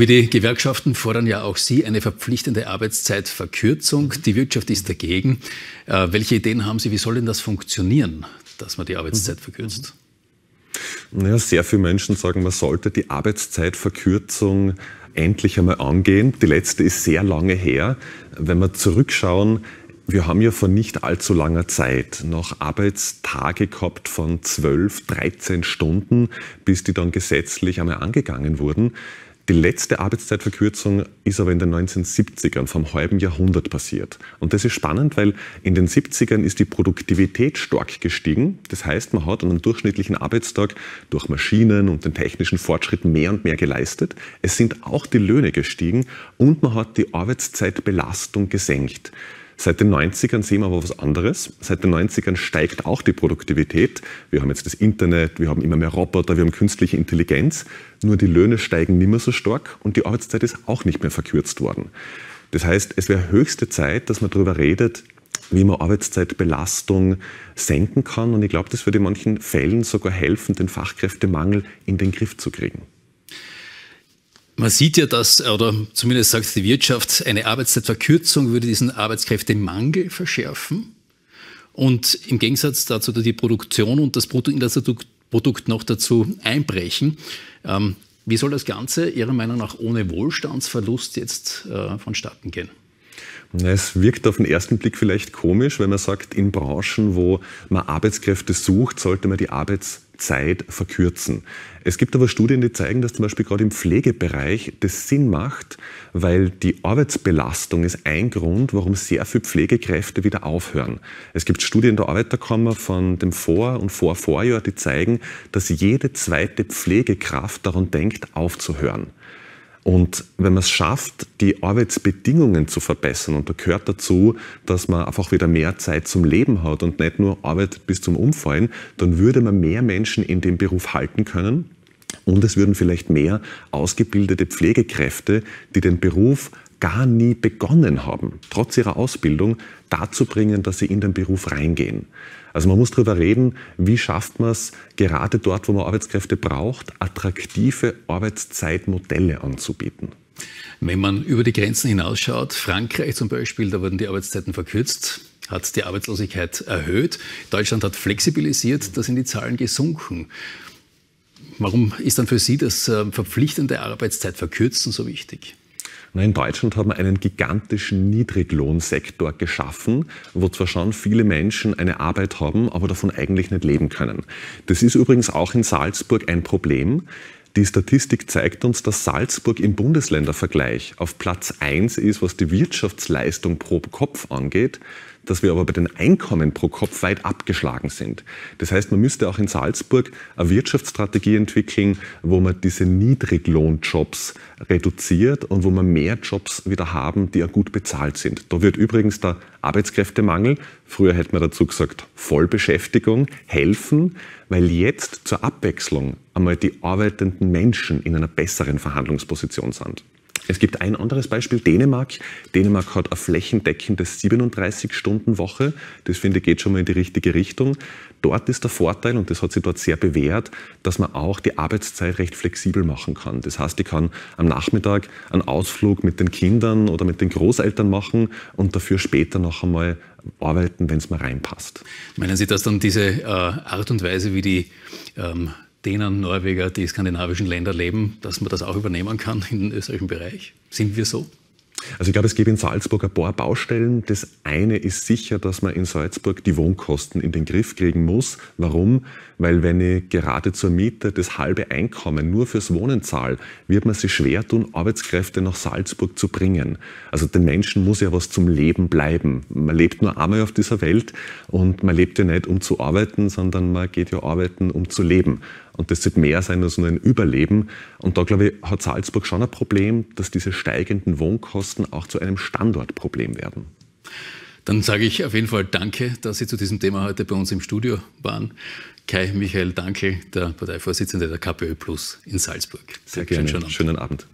Wie die Gewerkschaften fordern ja auch Sie eine verpflichtende Arbeitszeitverkürzung. Mhm. Die Wirtschaft ist dagegen. Äh, welche Ideen haben Sie? Wie soll denn das funktionieren, dass man die Arbeitszeit mhm. verkürzt? Naja, sehr viele Menschen sagen, man sollte die Arbeitszeitverkürzung endlich einmal angehen. Die letzte ist sehr lange her. Wenn wir zurückschauen, wir haben ja vor nicht allzu langer Zeit noch Arbeitstage gehabt von 12, 13 Stunden, bis die dann gesetzlich einmal angegangen wurden. Die letzte Arbeitszeitverkürzung ist aber in den 1970ern, vom halben Jahrhundert passiert. Und das ist spannend, weil in den 70ern ist die Produktivität stark gestiegen. Das heißt, man hat an einem durchschnittlichen Arbeitstag durch Maschinen und den technischen Fortschritt mehr und mehr geleistet. Es sind auch die Löhne gestiegen und man hat die Arbeitszeitbelastung gesenkt. Seit den 90ern sehen wir aber was anderes. Seit den 90ern steigt auch die Produktivität. Wir haben jetzt das Internet, wir haben immer mehr Roboter, wir haben künstliche Intelligenz. Nur die Löhne steigen nicht mehr so stark und die Arbeitszeit ist auch nicht mehr verkürzt worden. Das heißt, es wäre höchste Zeit, dass man darüber redet, wie man Arbeitszeitbelastung senken kann. Und ich glaube, das würde in manchen Fällen sogar helfen, den Fachkräftemangel in den Griff zu kriegen. Man sieht ja, dass, oder zumindest sagt die Wirtschaft, eine Arbeitszeitverkürzung würde diesen Arbeitskräftemangel verschärfen. Und im Gegensatz dazu die Produktion und das Bruttoinlandsprodukt noch dazu einbrechen. Ähm, wie soll das Ganze Ihrer Meinung nach ohne Wohlstandsverlust jetzt äh, vonstatten gehen? es wirkt auf den ersten Blick vielleicht komisch, wenn man sagt, in Branchen, wo man Arbeitskräfte sucht, sollte man die Arbeitskräfte Zeit verkürzen. Es gibt aber Studien, die zeigen, dass zum Beispiel gerade im Pflegebereich das Sinn macht, weil die Arbeitsbelastung ist ein Grund, warum sehr viele Pflegekräfte wieder aufhören. Es gibt Studien der Arbeiterkammer von dem Vor- und Vorvorjahr, die zeigen, dass jede zweite Pflegekraft daran denkt, aufzuhören. Und wenn man es schafft, die Arbeitsbedingungen zu verbessern, und da gehört dazu, dass man einfach wieder mehr Zeit zum Leben hat und nicht nur Arbeit bis zum Umfallen, dann würde man mehr Menschen in dem Beruf halten können. Und es würden vielleicht mehr ausgebildete Pflegekräfte, die den Beruf gar nie begonnen haben, trotz ihrer Ausbildung dazu bringen, dass sie in den Beruf reingehen. Also man muss darüber reden, wie schafft man es, gerade dort, wo man Arbeitskräfte braucht, attraktive Arbeitszeitmodelle anzubieten. Wenn man über die Grenzen hinausschaut, Frankreich zum Beispiel, da wurden die Arbeitszeiten verkürzt, hat die Arbeitslosigkeit erhöht, Deutschland hat flexibilisiert, da sind die Zahlen gesunken. Warum ist dann für Sie das äh, verpflichtende Arbeitszeitverkürzen so wichtig? Na, in Deutschland hat man einen gigantischen Niedriglohnsektor geschaffen, wo zwar schon viele Menschen eine Arbeit haben, aber davon eigentlich nicht leben können. Das ist übrigens auch in Salzburg ein Problem. Die Statistik zeigt uns, dass Salzburg im Bundesländervergleich auf Platz 1 ist, was die Wirtschaftsleistung pro Kopf angeht dass wir aber bei den Einkommen pro Kopf weit abgeschlagen sind. Das heißt, man müsste auch in Salzburg eine Wirtschaftsstrategie entwickeln, wo man diese Niedriglohnjobs reduziert und wo man mehr Jobs wieder haben, die auch gut bezahlt sind. Da wird übrigens der Arbeitskräftemangel, früher hätte man dazu gesagt Vollbeschäftigung, helfen, weil jetzt zur Abwechslung einmal die arbeitenden Menschen in einer besseren Verhandlungsposition sind. Es gibt ein anderes Beispiel, Dänemark. Dänemark hat eine flächendeckende 37-Stunden-Woche. Das finde ich geht schon mal in die richtige Richtung. Dort ist der Vorteil, und das hat sich dort sehr bewährt, dass man auch die Arbeitszeit recht flexibel machen kann. Das heißt, ich kann am Nachmittag einen Ausflug mit den Kindern oder mit den Großeltern machen und dafür später noch einmal arbeiten, wenn es mir reinpasst. Meinen Sie, dass dann diese äh, Art und Weise, wie die ähm, denen Norweger, die skandinavischen Länder leben, dass man das auch übernehmen kann in den österreichischen Bereich? Sind wir so? Also ich glaube, es gibt in Salzburg ein paar Baustellen. Das eine ist sicher, dass man in Salzburg die Wohnkosten in den Griff kriegen muss. Warum? Weil wenn ich gerade zur Miete das halbe Einkommen nur fürs Wohnen zahle, wird man sich schwer tun, Arbeitskräfte nach Salzburg zu bringen. Also den Menschen muss ja was zum Leben bleiben. Man lebt nur einmal auf dieser Welt und man lebt ja nicht, um zu arbeiten, sondern man geht ja arbeiten, um zu leben. Und das wird mehr sein als nur ein Überleben. Und da, glaube ich, hat Salzburg schon ein Problem, dass diese steigenden Wohnkosten auch zu einem Standortproblem werden. Dann sage ich auf jeden Fall Danke, dass Sie zu diesem Thema heute bei uns im Studio waren. Kai Michael Dankel, der Parteivorsitzende der KPÖ Plus in Salzburg. Sehr gerne. Schönen Abend. Schönen Abend.